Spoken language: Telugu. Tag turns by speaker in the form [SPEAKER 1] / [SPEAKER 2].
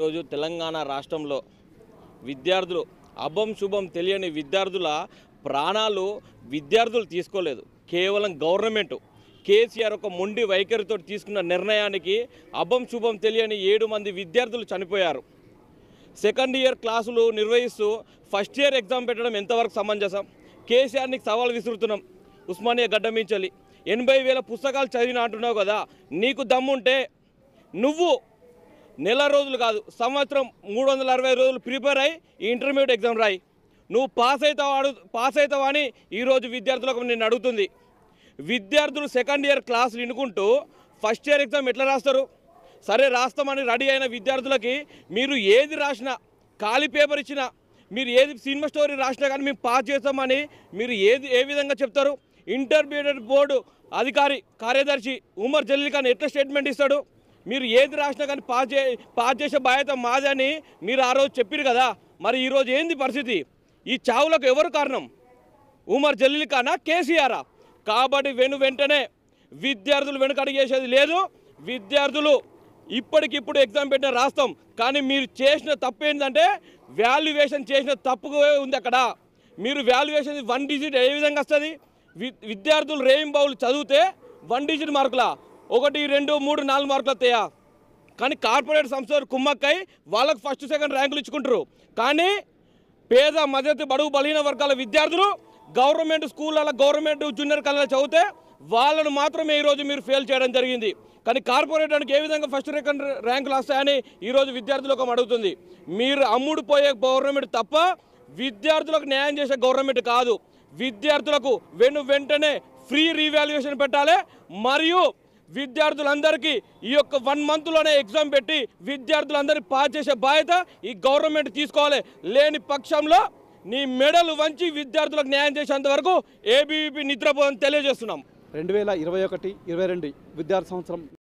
[SPEAKER 1] ఈరోజు తెలంగాణ రాష్ట్రంలో విద్యార్థులు అభం శుభం తెలియని విద్యార్థుల ప్రాణాలు విద్యార్థులు తీసుకోలేదు కేవలం గవర్నమెంట్ కేసీఆర్ ఒక మొండి వైఖరితో తీసుకున్న నిర్ణయానికి అభం శుభం తెలియని ఏడు మంది విద్యార్థులు చనిపోయారు సెకండ్ ఇయర్ క్లాసులు నిర్వహిస్తూ ఫస్ట్ ఇయర్ ఎగ్జామ్ పెట్టడం ఎంతవరకు సమంజసం కేసీఆర్నికి సవాల్ విసురుతున్నాం ఉస్మానియా గడ్డమించాలి ఎనభై వేల పుస్తకాలు చదివిన అంటున్నావు కదా నీకు దమ్ముంటే నువ్వు నెల రోజులు కాదు సంవత్సరం మూడు వందల అరవై రోజులు ప్రిపేర్ అయ్యి ఈ ఇంటర్మీడియట్ ఎగ్జామ్ రాయి నువ్వు పాస్ అవుతావు అడు పాస్ అవుతావా అని ఈరోజు విద్యార్థులకు నేను అడుగుతుంది విద్యార్థులు సెకండ్ ఇయర్ క్లాస్ వినుకుంటూ ఫస్ట్ ఇయర్ ఎగ్జామ్ ఎట్లా రాస్తారు సరే రాస్తామని రెడీ అయిన విద్యార్థులకి మీరు ఏది రాసినా ఖాళీ పేపర్ ఇచ్చినా మీరు ఏది సినిమా స్టోరీ రాసినా కానీ మేము పాస్ చేస్తామని మీరు ఏది ఏ విధంగా చెప్తారు ఇంటర్మీడియట్ బోర్డు అధికారి కార్యదర్శి ఉమర్ జలీల్ ఖాన్ ఎట్లా స్టేట్మెంట్ ఇస్తాడు మీరు ఏది రాసినా కానీ పాస్ చే పాస్ చేసే బాధ్యత మాదని మీరు ఆ రోజు చెప్పారు కదా మరి ఈరోజు ఏంది పరిస్థితి ఈ చావులకు ఎవరు కారణం ఉమర్ జలీల్ కానా కేసీఆరా కాబట్టి వెను వెంటనే విద్యార్థులు వెనుకడిగేసేది లేదు విద్యార్థులు ఇప్పటికిప్పుడు ఎగ్జామ్ పెట్టిన రాస్తాం కానీ మీరు చేసిన తప్పు ఏంటంటే వాల్యుయేషన్ చేసిన తప్పు ఉంది అక్కడ మీరు వాల్యుయేషన్ వన్ డిజిట్ ఏ విధంగా వస్తుంది విద్యార్థులు రేయింబావులు చదివితే వన్ డిజిట్ మార్కులా ఒకటి రెండు మూడు నాలుగు మార్కులు వస్తాయా కానీ కార్పొరేట్ సంస్థలు కుమ్మక్కై వాళ్ళకు ఫస్ట్ సెకండ్ ర్యాంకులు ఇచ్చుకుంటారు కానీ పేద మద్దతు బడుగు బలహీన వర్గాల విద్యార్థులు గవర్నమెంట్ స్కూళ్ళ గవర్నమెంట్ జూనియర్ కళాశాల చదివితే వాళ్ళను మాత్రమే ఈరోజు మీరు ఫెయిల్ చేయడం జరిగింది కానీ కార్పొరేటర్కి ఏ విధంగా ఫస్ట్ సెకండ్ ర్యాంకులు వస్తాయని ఈరోజు విద్యార్థులకు అడుగుతుంది మీరు అమ్ముడు పోయే గవర్నమెంట్ తప్ప విద్యార్థులకు న్యాయం చేసే గవర్నమెంట్ కాదు విద్యార్థులకు వెను వెంటనే ఫ్రీ రీవాల్యుయేషన్ పెట్టాలి మరియు విద్యార్థులందరికీ ఈ యొక్క వన్ మంత్లోనే ఎగ్జామ్ పెట్టి విద్యార్థులందరినీ పాస్ చేసే బాధ్యత ఈ గవర్నమెంట్ తీసుకోవాలి లేని పక్షంలో నీ మెడలు వంచి విద్యార్థులకు న్యాయం చేసేంత వరకు ఏబీవీపీ నిద్రపోదని తెలియజేస్తున్నాం రెండు వేల ఇరవై ఒకటి ఇరవై రెండు విద్యార్థి సంవత్సరం